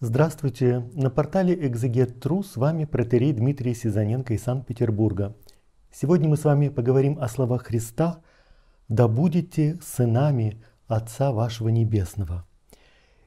Здравствуйте! На портале Exeget.ru с вами протерей Дмитрий Сизаненко из Санкт-Петербурга. Сегодня мы с вами поговорим о словах Христа «Да будете сынами Отца вашего Небесного».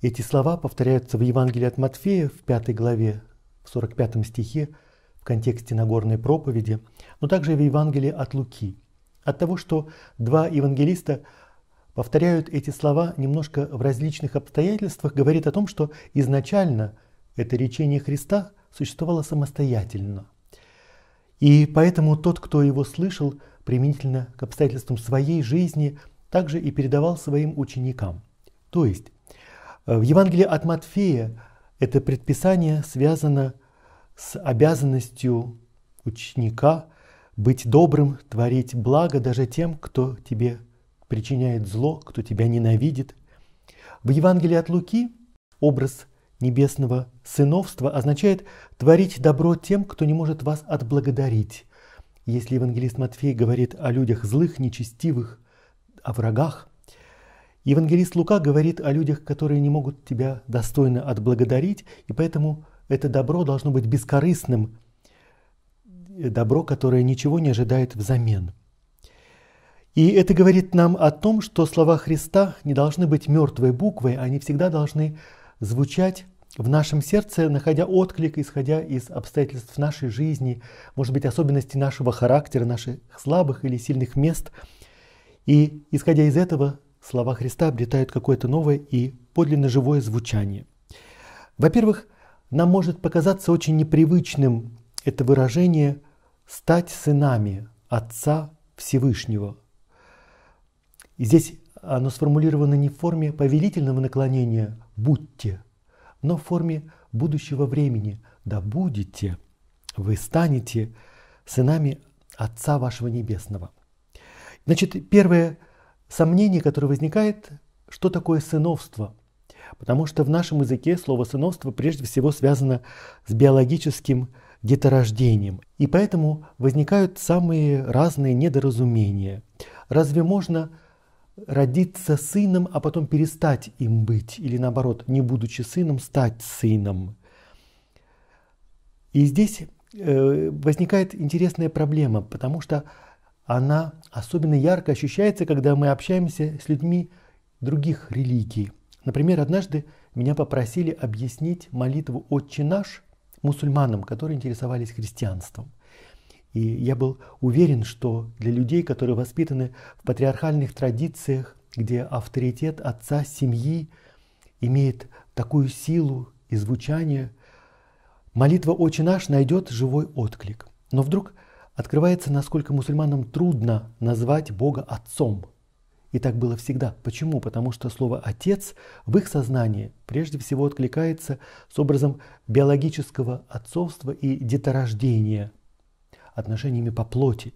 Эти слова повторяются в Евангелии от Матфея в 5 главе, в 45 стихе, в контексте Нагорной проповеди, но также в Евангелии от Луки. От того, что два евангелиста – повторяют эти слова немножко в различных обстоятельствах, говорит о том, что изначально это речение Христа существовало самостоятельно. И поэтому тот, кто его слышал, применительно к обстоятельствам своей жизни, также и передавал своим ученикам. То есть э, в Евангелии от Матфея это предписание связано с обязанностью ученика быть добрым, творить благо даже тем, кто тебе причиняет зло, кто тебя ненавидит. В Евангелии от Луки образ небесного сыновства означает творить добро тем, кто не может вас отблагодарить. Если евангелист Матфей говорит о людях злых, нечестивых, о врагах, евангелист Лука говорит о людях, которые не могут тебя достойно отблагодарить, и поэтому это добро должно быть бескорыстным, э, добро, которое ничего не ожидает взамен – и это говорит нам о том, что слова Христа не должны быть мертвой буквой, они всегда должны звучать в нашем сердце, находя отклик, исходя из обстоятельств нашей жизни, может быть, особенностей нашего характера, наших слабых или сильных мест. И исходя из этого, слова Христа обретают какое-то новое и подлинно живое звучание. Во-первых, нам может показаться очень непривычным это выражение «стать сынами Отца Всевышнего», и здесь оно сформулировано не в форме повелительного наклонения «будьте», но в форме будущего времени «да будете, вы станете сынами Отца вашего Небесного». Значит, первое сомнение, которое возникает, что такое сыновство? Потому что в нашем языке слово «сыновство» прежде всего связано с биологическим деторождением. И поэтому возникают самые разные недоразумения. Разве можно родиться сыном, а потом перестать им быть, или наоборот, не будучи сыном, стать сыном. И здесь э, возникает интересная проблема, потому что она особенно ярко ощущается, когда мы общаемся с людьми других религий. Например, однажды меня попросили объяснить молитву «Отче наш» мусульманам, которые интересовались христианством – и я был уверен, что для людей, которые воспитаны в патриархальных традициях, где авторитет отца семьи имеет такую силу и звучание, молитва «Отче наш» найдет живой отклик. Но вдруг открывается, насколько мусульманам трудно назвать Бога отцом. И так было всегда. Почему? Потому что слово «отец» в их сознании прежде всего откликается с образом биологического отцовства и деторождения – отношениями по плоти.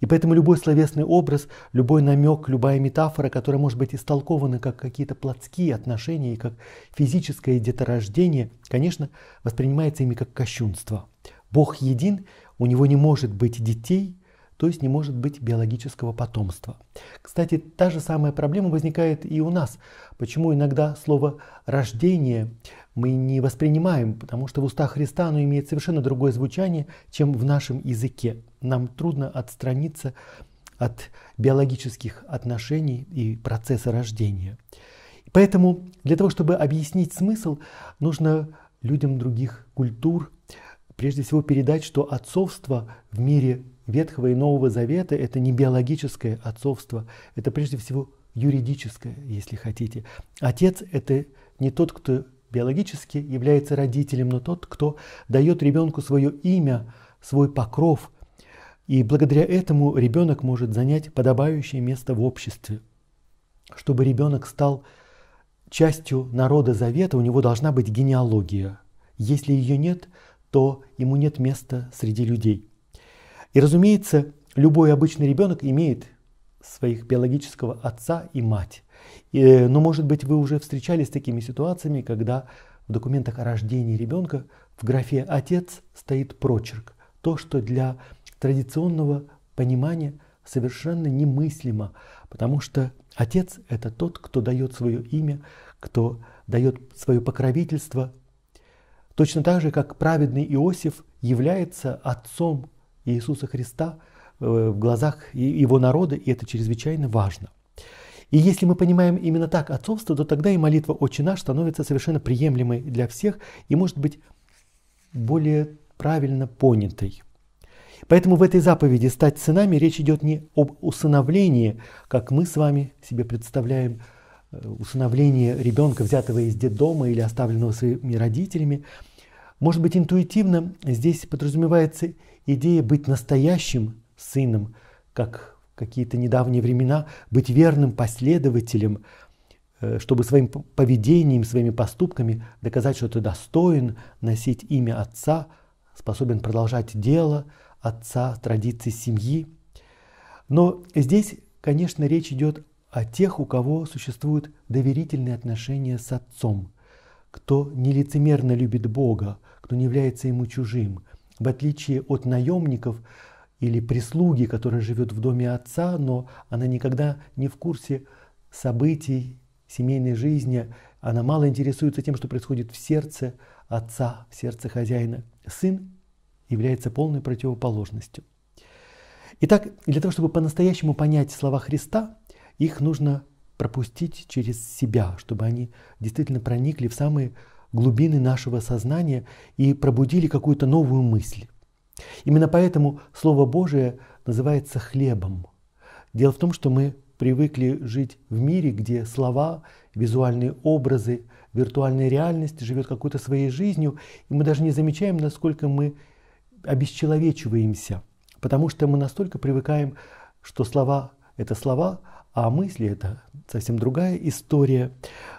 И поэтому любой словесный образ, любой намек, любая метафора, которая может быть истолкована как какие-то плотские отношения и как физическое деторождение, конечно, воспринимается ими как кощунство. Бог един, у него не может быть детей, то есть не может быть биологического потомства. Кстати, та же самая проблема возникает и у нас. Почему иногда слово «рождение» мы не воспринимаем, потому что в устах Христа оно имеет совершенно другое звучание, чем в нашем языке. Нам трудно отстраниться от биологических отношений и процесса рождения. Поэтому для того, чтобы объяснить смысл, нужно людям других культур прежде всего передать, что отцовство в мире Ветхого и Нового Завета – это не биологическое отцовство, это прежде всего юридическое, если хотите. Отец – это не тот, кто биологически является родителем, но тот, кто дает ребенку свое имя, свой покров. И благодаря этому ребенок может занять подобающее место в обществе. Чтобы ребенок стал частью народа завета, у него должна быть генеалогия. Если ее нет, то ему нет места среди людей. И, разумеется, любой обычный ребенок имеет своих биологического отца и мать. Э, но, может быть, вы уже встречались с такими ситуациями, когда в документах о рождении ребенка в графе «отец» стоит прочерк. То, что для традиционного понимания совершенно немыслимо, потому что отец – это тот, кто дает свое имя, кто дает свое покровительство. Точно так же, как праведный Иосиф является отцом Иисуса Христа э, в глазах его народа, и это чрезвычайно важно. И если мы понимаем именно так отцовство, то тогда и молитва «Отче наш» становится совершенно приемлемой для всех и может быть более правильно понятой. Поэтому в этой заповеди «Стать сынами» речь идет не об усыновлении, как мы с вами себе представляем э, усыновление ребенка, взятого из детдома или оставленного своими родителями – может быть, интуитивно здесь подразумевается идея быть настоящим сыном, как в какие-то недавние времена, быть верным последователем, э, чтобы своим поведением, своими поступками доказать, что ты достоин носить имя отца, способен продолжать дело отца, традиции семьи. Но здесь, конечно, речь идет о тех, у кого существуют доверительные отношения с отцом – кто нелицемерно любит Бога, кто не является ему чужим. В отличие от наемников или прислуги, которая живет в доме отца, но она никогда не в курсе событий семейной жизни, она мало интересуется тем, что происходит в сердце отца, в сердце хозяина. Сын является полной противоположностью. Итак, для того, чтобы по-настоящему понять слова Христа, их нужно пропустить через себя, чтобы они действительно проникли в самые глубины нашего сознания и пробудили какую-то новую мысль. Именно поэтому Слово Божие называется хлебом. Дело в том, что мы привыкли жить в мире, где слова, визуальные образы, виртуальная реальность живет какой-то своей жизнью, и мы даже не замечаем, насколько мы обесчеловечиваемся, потому что мы настолько привыкаем, что слова – это слова, а мысли это совсем другая история,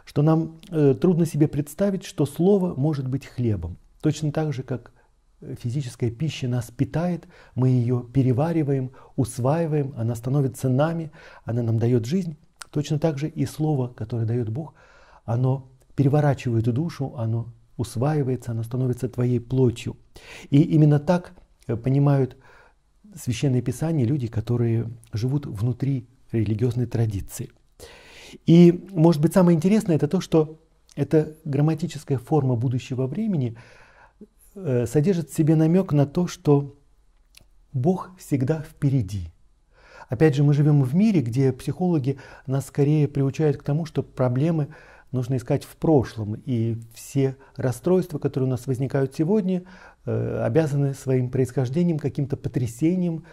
что нам э, трудно себе представить, что слово может быть хлебом. Точно так же, как э, физическая пища нас питает, мы ее перевариваем, усваиваем, она становится нами, она нам дает жизнь. Точно так же и слово, которое дает Бог, оно переворачивает душу, оно усваивается, оно становится твоей плотью. И именно так э, понимают священное писание люди, которые живут внутри религиозной традиции. И, может быть, самое интересное это то, что эта грамматическая форма будущего времени э, содержит в себе намек на то, что Бог всегда впереди. Опять же, мы живем в мире, где психологи нас скорее приучают к тому, что проблемы нужно искать в прошлом, и все расстройства, которые у нас возникают сегодня, э, обязаны своим происхождением, каким-то потрясением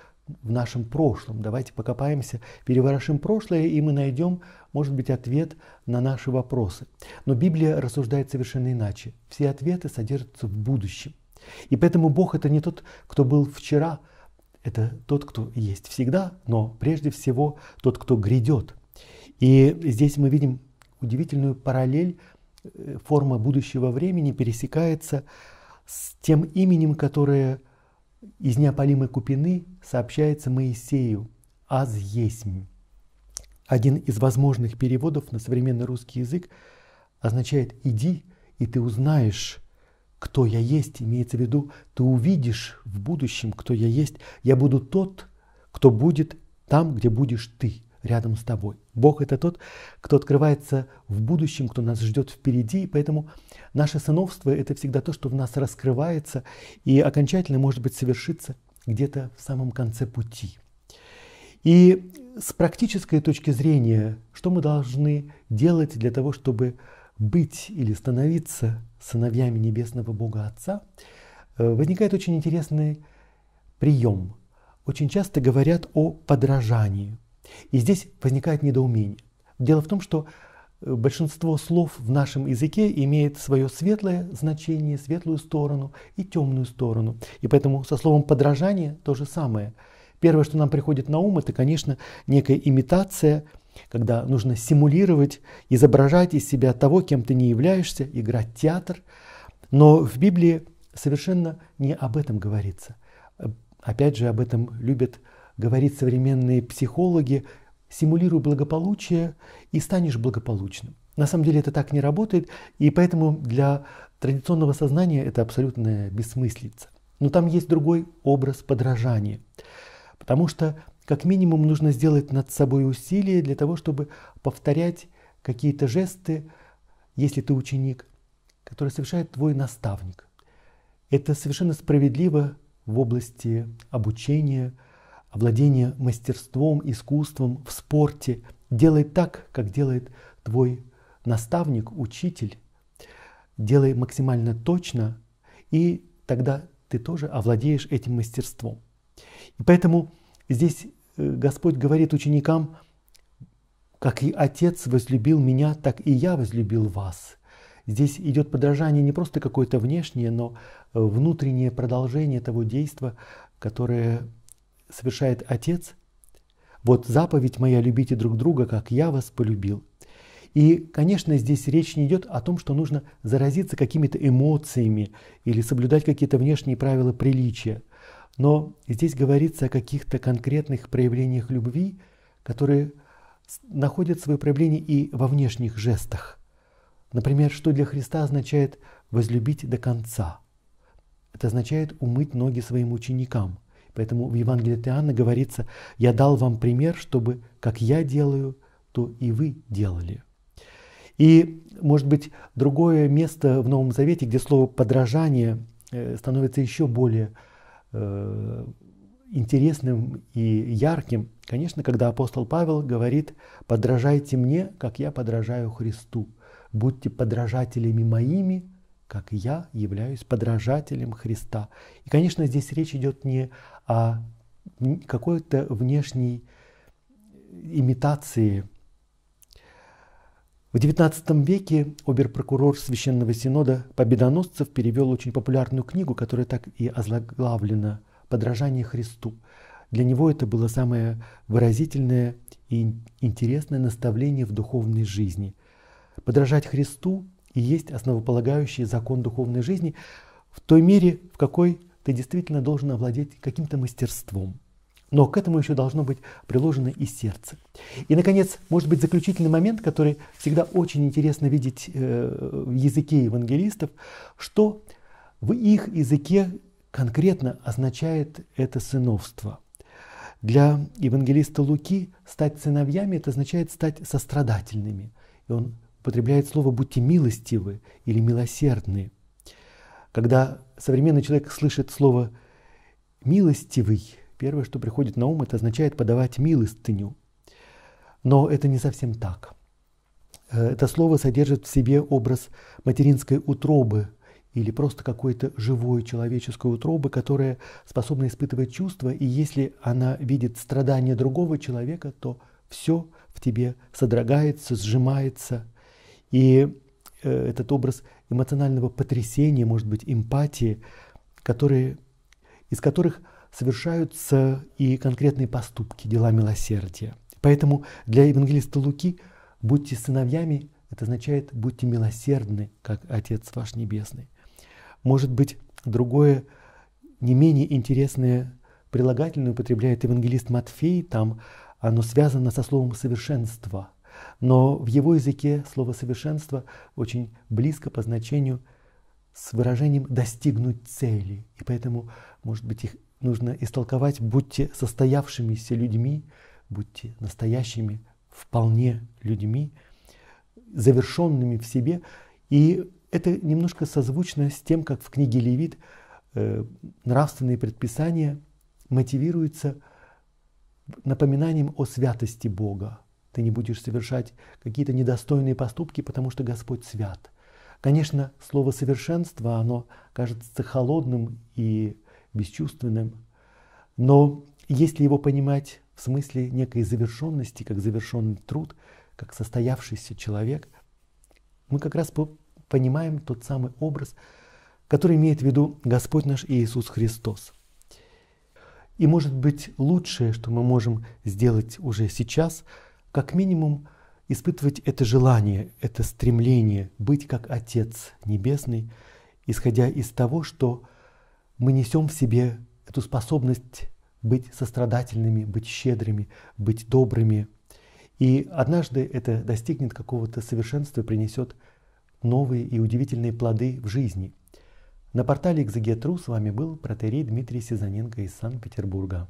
в нашем прошлом. Давайте покопаемся, переворошим прошлое, и мы найдем, может быть, ответ на наши вопросы. Но Библия рассуждает совершенно иначе. Все ответы содержатся в будущем. И поэтому Бог это не тот, кто был вчера, это тот, кто есть всегда, но прежде всего тот, кто грядет. И здесь мы видим удивительную параллель. Э, форма будущего времени пересекается с тем именем, которое из неопалимой купины сообщается Моисею «аз есмь». Один из возможных переводов на современный русский язык означает «иди, и ты узнаешь, кто я есть», имеется в виду, ты увидишь в будущем, кто я есть, я буду тот, кто будет там, где будешь ты рядом с тобой. Бог – это тот, кто открывается в будущем, кто нас ждет впереди, и поэтому наше сыновство – это всегда то, что в нас раскрывается и окончательно, может быть, совершится где-то в самом конце пути. И с практической точки зрения, что мы должны делать для того, чтобы быть или становиться сыновьями Небесного Бога Отца, э, возникает очень интересный прием. Очень часто говорят о подражании – и здесь возникает недоумение. Дело в том, что э, большинство слов в нашем языке имеет свое светлое значение, светлую сторону и темную сторону. И поэтому со словом подражание то же самое. Первое, что нам приходит на ум, это, конечно, некая имитация, когда нужно симулировать, изображать из себя того, кем ты не являешься, играть театр. Но в Библии совершенно не об этом говорится. Э, опять же, об этом любят говорит современные психологи, симулируй благополучие и станешь благополучным. На самом деле это так не работает, и поэтому для традиционного сознания это абсолютная бессмыслица. Но там есть другой образ подражания, потому что как минимум нужно сделать над собой усилие для того, чтобы повторять какие-то жесты, если ты ученик, который совершает твой наставник. Это совершенно справедливо в области обучения – Овладение мастерством, искусством в спорте. Делай так, как делает твой наставник, учитель. Делай максимально точно, и тогда ты тоже овладеешь этим мастерством. И поэтому здесь э, Господь говорит ученикам, как и Отец возлюбил меня, так и я возлюбил вас. Здесь идет подражание не просто какое-то внешнее, но э, внутреннее продолжение того действия, которое совершает Отец, вот заповедь моя, любите друг друга, как я вас полюбил. И, конечно, здесь речь не идет о том, что нужно заразиться какими-то эмоциями или соблюдать какие-то внешние правила приличия. Но здесь говорится о каких-то конкретных проявлениях любви, которые находят свое проявление и во внешних жестах. Например, что для Христа означает возлюбить до конца. Это означает умыть ноги своим ученикам – Поэтому в Евангелии от Иоанна говорится, я дал вам пример, чтобы как я делаю, то и вы делали. И, может быть, другое место в Новом Завете, где слово подражание э, становится еще более э, интересным и ярким, конечно, когда апостол Павел говорит, подражайте мне, как я подражаю Христу, будьте подражателями моими, как я являюсь подражателем Христа. И, конечно, здесь речь идет не о какой-то внешней имитации. В XIX веке оберпрокурор Священного Синода Победоносцев перевел очень популярную книгу, которая так и озаглавлена «Подражание Христу». Для него это было самое выразительное и интересное наставление в духовной жизни. Подражать Христу и есть основополагающий закон духовной жизни в той мере, в какой ты действительно должен овладеть каким-то мастерством. Но к этому еще должно быть приложено и сердце. И, наконец, может быть, заключительный момент, который всегда очень интересно видеть э, в языке евангелистов, что в их языке конкретно означает это сыновство. Для евангелиста Луки стать сыновьями – это означает стать сострадательными. И он употребляет слово «будьте милостивы» или «милосердны». Когда современный человек слышит слово «милостивый», первое, что приходит на ум, это означает подавать милостыню. Но это не совсем так. Э, это слово содержит в себе образ материнской утробы или просто какой-то живой человеческой утробы, которая способна испытывать чувства, и если она видит страдания другого человека, то все в тебе содрогается, сжимается, и э, этот образ эмоционального потрясения, может быть, эмпатии, которые, из которых совершаются и конкретные поступки, дела милосердия. Поэтому для евангелиста Луки «будьте сыновьями» это означает «будьте милосердны, как Отец ваш Небесный». Может быть, другое, не менее интересное прилагательное употребляет евангелист Матфей, там оно связано со словом «совершенство», но в его языке слово «совершенство» очень близко по значению с выражением «достигнуть цели». И поэтому, может быть, их нужно истолковать «будьте состоявшимися людьми», «будьте настоящими, вполне людьми», завершенными в себе. И это немножко созвучно с тем, как в книге Левит э, нравственные предписания мотивируются напоминанием о святости Бога, ты не будешь совершать какие-то недостойные поступки, потому что Господь свят. Конечно, слово «совершенство», оно кажется холодным и бесчувственным, но если его понимать в смысле некой завершенности, как завершенный труд, как состоявшийся человек, мы как раз понимаем тот самый образ, который имеет в виду Господь наш Иисус Христос. И может быть лучшее, что мы можем сделать уже сейчас – как минимум испытывать это желание, это стремление быть как Отец Небесный, исходя из того, что мы несем в себе эту способность быть сострадательными, быть щедрыми, быть добрыми. И однажды это достигнет какого-то совершенства и принесет новые и удивительные плоды в жизни. На портале «Экзегетру» с вами был протерей Дмитрий Сизаненко из Санкт-Петербурга.